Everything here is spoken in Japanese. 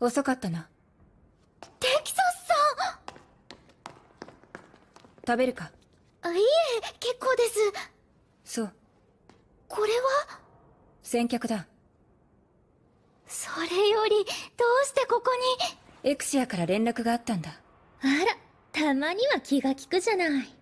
遅かったなテキサスさん食べるかあいいえ結構ですそうこれは先客だそれよりどうしてここにエクシアから連絡があったんだあらたまには気が利くじゃない